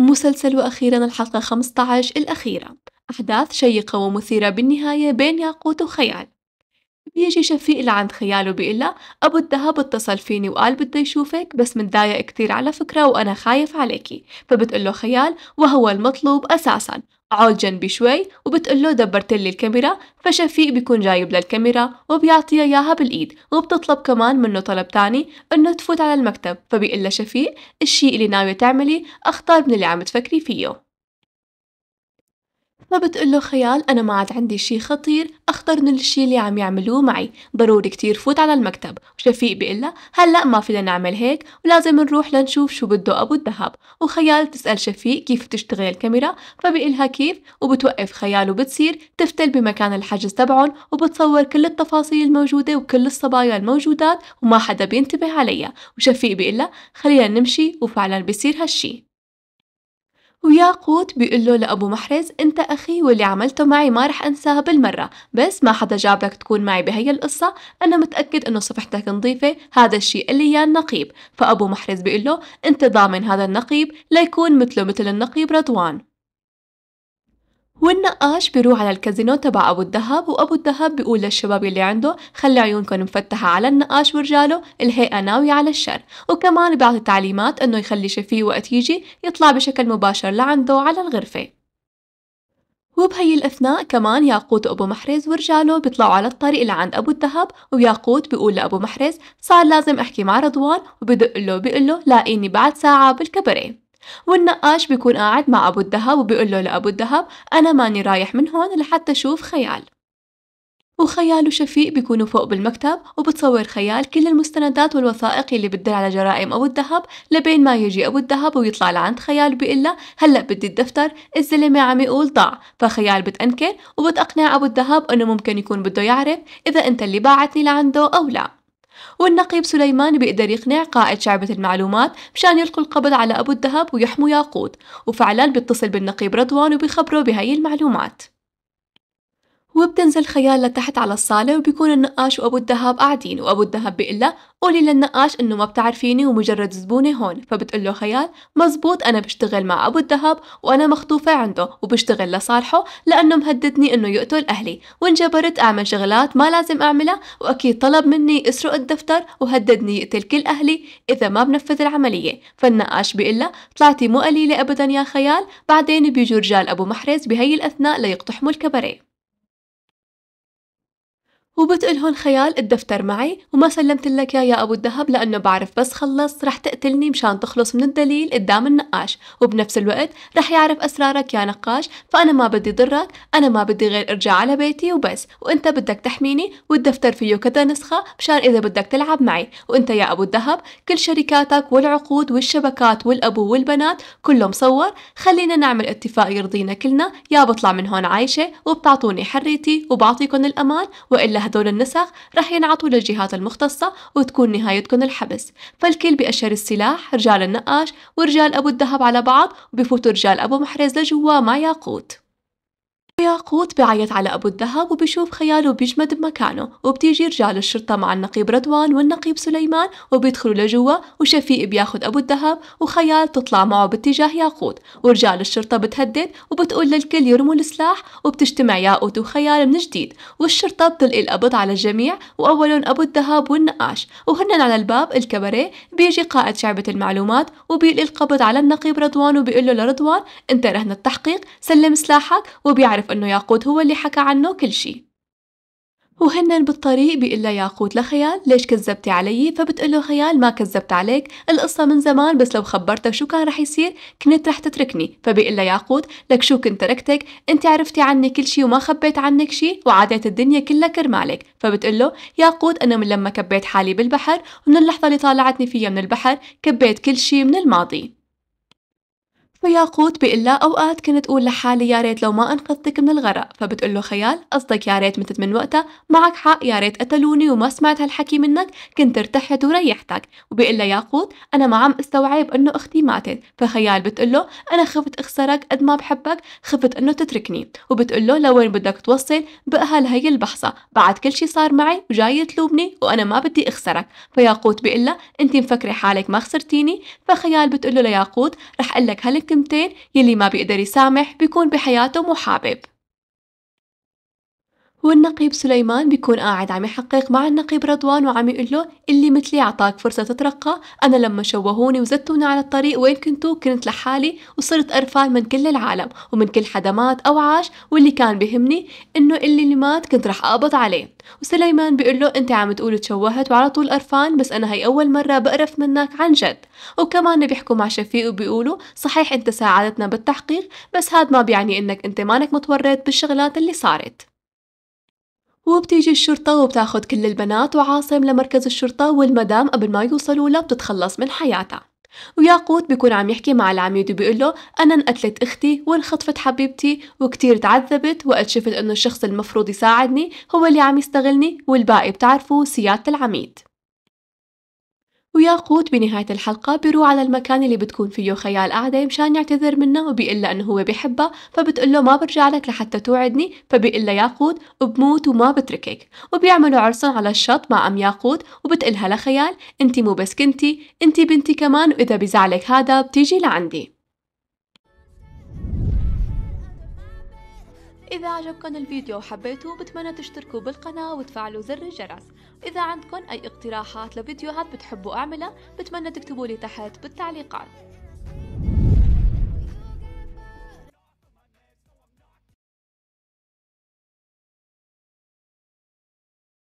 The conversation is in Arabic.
مسلسل وأخيرا الحلقة 15 الأخيرة أحداث شيقة ومثيرة بالنهاية بين ياقوت وخيال بيجي شفيق لعند خياله بيقلا أبو الدهب اتصل فيني وقال بده يشوفك بس متضايق كتير على فكرة وأنا خايف عليكي فبتقله خيال وهو المطلوب أساسا اقعد جنبي شوي وبتقله دبرتلي الكاميرا فشفيق بيكون جايب للكاميرا وبيعطيها اياها بالايد وبتطلب كمان منه طلب تاني انه تفوت على المكتب فبيقول شفيق الشيء اللي ناوية تعملي اخطر من اللي عم تفكري فيه ما بتقول له خيال أنا ما عاد عندي شي خطير أخطر من الشي اللي عم يعملوه معي ضروري كتير فوت على المكتب وشفيق بيقول له هلأ ما فينا نعمل هيك ولازم نروح لنشوف شو بده أبو الذهب وخيال تسأل شفيق كيف تشتغل الكاميرا فبيقلها كيف وبتوقف خيال وبتصير تفتل بمكان الحجز تبعهم وبتصور كل التفاصيل الموجودة وكل الصبايا الموجودات وما حدا بينتبه عليها وشفيق بيقول خلينا نمشي وفعلا بيصير هالشي وياقوت بيقول له لأبو محرز أنت أخي واللي عملته معي ما رح أنساه بالمرة بس ما حدا جابك تكون معي بهي القصة أنا متأكد أنه صفحتك نظيفة هذا الشيء اللي يا النقيب فأبو محرز بيقول له أنت ضامن هذا النقيب ليكون مثله مثل النقيب رضوان والنقاش بيروح على الكازينو تبع أبو الذهب وأبو الذهب بيقول للشباب اللي عنده خلي عيونكم مفتحة على النقاش ورجاله الهيئة ناوية على الشر وكمان بيعطي تعليمات إنه يخلي شفيه وقت يجي يطلع بشكل مباشر لعنده على الغرفة وبهي الأثناء كمان ياقوت وأبو محرز ورجاله بيطلعوا على الطريق لعند أبو الذهب وياقوت بيقول لأبو محرز صار لازم أحكي مع رضوان وبدق له بيقول له لاقيني بعد ساعة بالكبريه والنقاش بيكون قاعد مع أبو الذهب وبيقول له لأبو الذهب أنا ماني رايح من هون لحتى أشوف خيال وخيال وشفيق بيكونوا فوق بالمكتب وبتصور خيال كل المستندات والوثائق اللي بتدل على جرائم أبو الذهب لبين ما يجي أبو الذهب ويطلع لعند خيال وبيقول له هلأ بدي الدفتر الزلمة عم يقول ضاع فخيال بتأنكر وبتقنع أبو الذهب أنه ممكن يكون بده يعرف إذا أنت اللي باعتني لعنده أو لا والنقيب سليمان بيقدر يقنع قائد شعبة المعلومات مشان يلقوا القبض على أبو الذهب ويحموا ياقوت وفعلا بيتصل بالنقيب رضوان وبيخبره بهاي المعلومات وبتنزل خيال لتحت على الصالة وبيكون النقاش وأبو الذهب قاعدين وأبو الذهب بيقول قولي للنقاش إنه ما بتعرفيني ومجرد زبونة هون فبتقول له خيال مزبوط أنا بشتغل مع أبو الذهب وأنا مخطوفة عنده وبشتغل لصالحه لأنه مهددني إنه يقتل أهلي وانجبرت أعمل شغلات ما لازم أعملها وأكيد طلب مني أسرق الدفتر وهددني يقتل كل أهلي إذا ما بنفذ العملية فالنقاش بيقول طلعتي مو قليلة أبدا يا خيال بعدين بيجوا رجال أبو محرز بهي الأثناء ليقتحموا الكباريه لهم خيال الدفتر معي وما سلمت لك يا أبو الذهب لأنه بعرف بس خلص رح تقتلني مشان تخلص من الدليل قدام النقاش وبنفس الوقت رح يعرف أسرارك يا نقاش فأنا ما بدي ضرك أنا ما بدي غير أرجع على بيتي وبس وأنت بدك تحميني والدفتر فيه كذا نسخة مشان إذا بدك تلعب معي وأنت يا أبو الذهب كل شركاتك والعقود والشبكات والأبو والبنات كله مصور خلينا نعمل اتفاق يرضينا كلنا يا بطلع من هون عايشة وبتعطوني حريتي وبعطيكم الأمان وإلا هدول النسخ رح ينعطوا للجهات المختصة وتكون نهايتكم الحبس فالكل بأشر السلاح رجال النقاش ورجال أبو الذهب على بعض وبفوتوا رجال أبو محرز لجوا مع ياقوت ياقوت بعيط على أبو الذهب وبشوف خياله بيجمد بمكانه وبتيجي رجال الشرطة مع النقيب رضوان والنقيب سليمان وبيدخلوا لجوا وشفيق بياخد أبو الذهب وخيال تطلع معه باتجاه ياقوت ورجال الشرطة بتهدد وبتقول للكل يرموا السلاح وبتجتمع ياقوت وخيال من جديد والشرطة بتلقي القبض على الجميع وأولهم أبو الذهب والنقاش وهن على الباب الكباريه بيجي قائد شعبة المعلومات وبيلقي القبض على النقيب رضوان وبيقول له لرضوان أنت رهن التحقيق سلم سلاحك وبيعرف إنه ياقوت هو اللي حكى عنه كل شي وهنن بالطريق بيقول لها ياقوت لخيال ليش كذبتي علي فبتقول له خيال ما كذبت عليك القصة من زمان بس لو خبرتك شو كان رح يصير كنت رح تتركني فبيقول لها ياقوت لك شو كنت تركتك انت عرفتي عني كل شي وما خبيت عنك شي وعادت الدنيا كلها كرمالك فبتقول له ياقوت انا من لما كبيت حالي بالبحر ومن اللحظة اللي طالعتني فيها من البحر كبيت كل شي من الماضي فياقوت بيقول لها أوقات كنت أقول لحالي يا ريت لو ما أنقذتك من الغرق فبتقول له خيال قصدك يا ريت متت من وقتها معك حق يا ريت قتلوني وما سمعت هالحكي منك كنت ارتحت وريحتك وبيقول لها ياقوت أنا ما عم استوعب إنه أختي ماتت فخيال بتقول له أنا خفت أخسرك قد ما بحبك خفت إنه تتركني وبتقول له لوين بدك توصل بقها هي البحصة بعد كل شي صار معي وجاي تلومني وأنا ما بدي أخسرك فياقوت بيقول لها أنت مفكرة حالك ما خسرتيني فخيال بتقول له لياقوت رح أقول لك الكمتين يلي ما بيقدر يسامح بيكون بحياته محابب والنقيب سليمان بيكون قاعد عم يحقق مع النقيب رضوان وعم يقول له اللي مثلي عطاك فرصة تترقى أنا لما شوهوني وزتوني على الطريق وين كنتوا كنت لحالي وصرت قرفان من كل العالم ومن كل حدمات أو عاش واللي كان بهمني إنه اللي, اللي مات كنت رح أقبض عليه وسليمان بيقول له أنت عم تقول تشوهت وعلى طول قرفان بس أنا هي أول مرة بقرف منك عن جد وكمان بيحكوا مع شفيق وبيقولوا صحيح أنت ساعدتنا بالتحقيق بس هاد ما بيعني إنك أنت مانك متورط بالشغلات اللي صارت وبتيجي الشرطة وبتاخد كل البنات وعاصم لمركز الشرطة والمدام قبل ما يوصلوا لها بتتخلص من حياتها وياقوت بيكون عم يحكي مع العميد وبيقول له أنا انقتلت أختي وانخطفت حبيبتي وكتير تعذبت وقت شفت إنه الشخص المفروض يساعدني هو اللي عم يستغلني والباقي بتعرفوا سيادة العميد وياقوت بنهاية الحلقة بيروح على المكان اللي بتكون فيه خيال قاعدة مشان يعتذر منه وبيقول انه هو بحبها فبتقول له ما برجع لك لحتى توعدني فبيقول لها ياقوت بموت وما بتركك وبيعملوا عرسا على الشط مع ام ياقوت وبتقلها لخيال انت مو بس كنتي انت بنتي كمان واذا بزعلك هذا بتيجي لعندي إذا عجبكم الفيديو وحبيتوه بتمنى تشتركوا بالقناة وتفعلوا زر الجرس إذا عندكم أي اقتراحات لفيديوهات بتحبوا أعملها بتمنى تكتبوا لي تحت بالتعليقات